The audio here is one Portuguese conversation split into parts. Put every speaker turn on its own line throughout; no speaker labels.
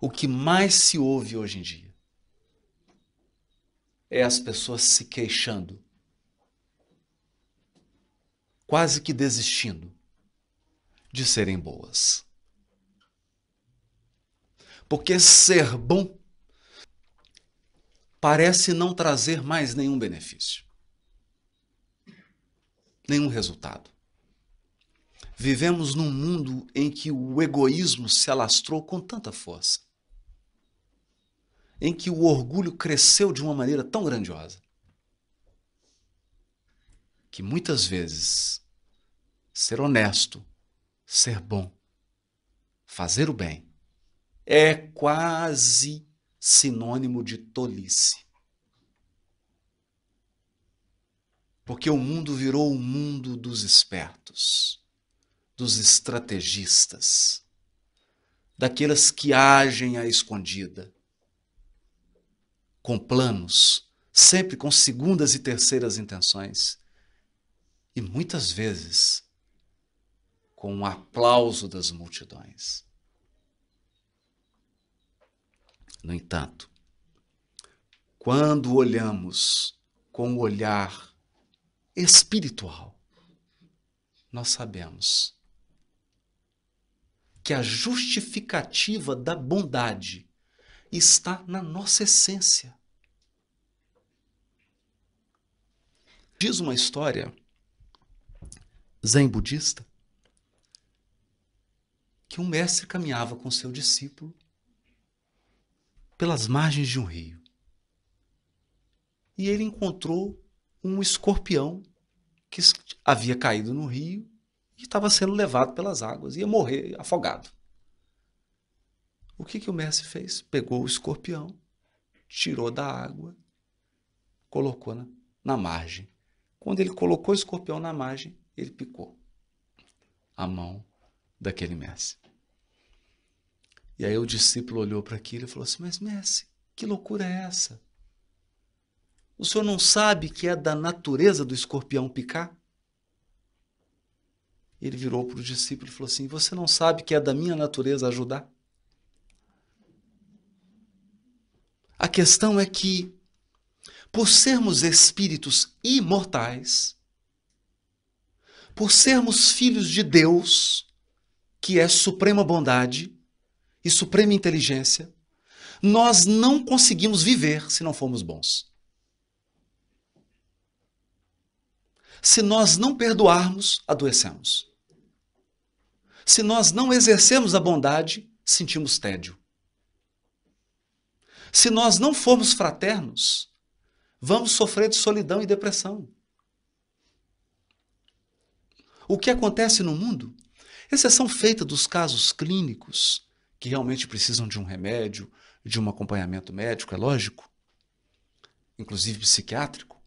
o que mais se ouve hoje em dia é as pessoas se queixando, quase que desistindo de serem boas. Porque ser bom parece não trazer mais nenhum benefício, nenhum resultado. Vivemos num mundo em que o egoísmo se alastrou com tanta força em que o orgulho cresceu de uma maneira tão grandiosa que muitas vezes ser honesto, ser bom, fazer o bem é quase sinônimo de tolice. Porque o mundo virou o mundo dos espertos, dos estrategistas, daqueles que agem à escondida, com planos, sempre com segundas e terceiras intenções. E muitas vezes com o um aplauso das multidões. No entanto, quando olhamos com o olhar espiritual, nós sabemos que a justificativa da bondade está na nossa essência. Diz uma história zen budista que um mestre caminhava com seu discípulo pelas margens de um rio. E ele encontrou um escorpião que havia caído no rio e estava sendo levado pelas águas, ia morrer afogado. O que, que o mestre fez? Pegou o escorpião, tirou da água, colocou na, na margem. Quando ele colocou o escorpião na margem, ele picou a mão daquele Messi. E aí o discípulo olhou para aquilo e falou assim: Mas Messi, que loucura é essa? O senhor não sabe que é da natureza do escorpião picar? Ele virou para o discípulo e falou assim: Você não sabe que é da minha natureza ajudar? A questão é que por sermos espíritos imortais, por sermos filhos de Deus, que é suprema bondade e suprema inteligência, nós não conseguimos viver se não formos bons. Se nós não perdoarmos, adoecemos. Se nós não exercemos a bondade, sentimos tédio. Se nós não formos fraternos, vamos sofrer de solidão e depressão. O que acontece no mundo? Exceção feita dos casos clínicos, que realmente precisam de um remédio, de um acompanhamento médico, é lógico, inclusive psiquiátrico.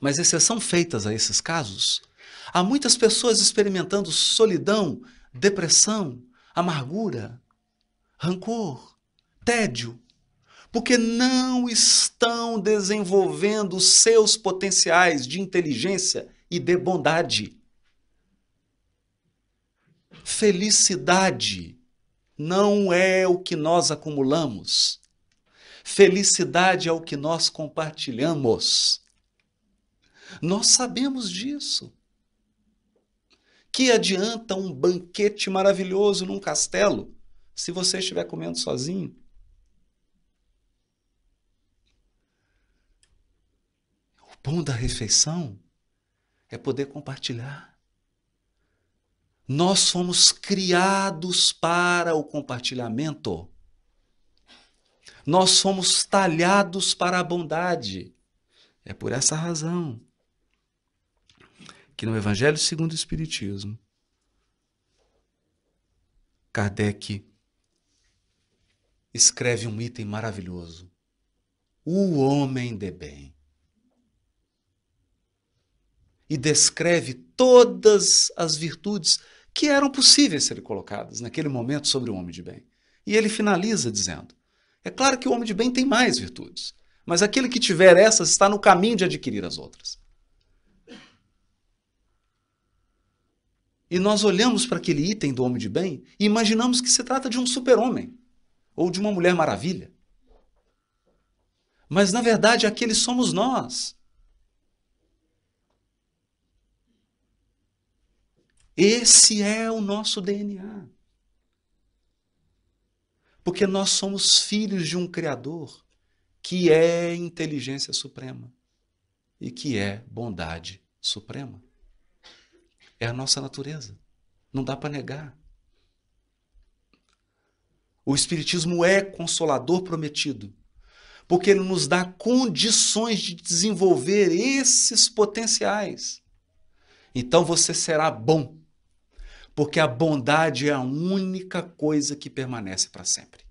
Mas exceção feitas a esses casos, há muitas pessoas experimentando solidão, depressão, amargura, rancor, tédio, porque não estão desenvolvendo seus potenciais de inteligência e de bondade. Felicidade não é o que nós acumulamos. Felicidade é o que nós compartilhamos. Nós sabemos disso. Que adianta um banquete maravilhoso num castelo se você estiver comendo sozinho? bom da refeição é poder compartilhar. Nós fomos criados para o compartilhamento. Nós fomos talhados para a bondade. É por essa razão que no Evangelho segundo o Espiritismo, Kardec escreve um item maravilhoso: O homem de bem e descreve todas as virtudes que eram possíveis serem colocadas naquele momento sobre o homem de bem. E ele finaliza dizendo: É claro que o homem de bem tem mais virtudes, mas aquele que tiver essas está no caminho de adquirir as outras. E nós olhamos para aquele item do homem de bem e imaginamos que se trata de um super-homem ou de uma mulher maravilha. Mas na verdade, aqueles somos nós. Esse é o nosso DNA. Porque nós somos filhos de um Criador que é inteligência suprema e que é bondade suprema. É a nossa natureza. Não dá para negar. O Espiritismo é consolador prometido, porque ele nos dá condições de desenvolver esses potenciais. Então você será bom porque a bondade é a única coisa que permanece para sempre.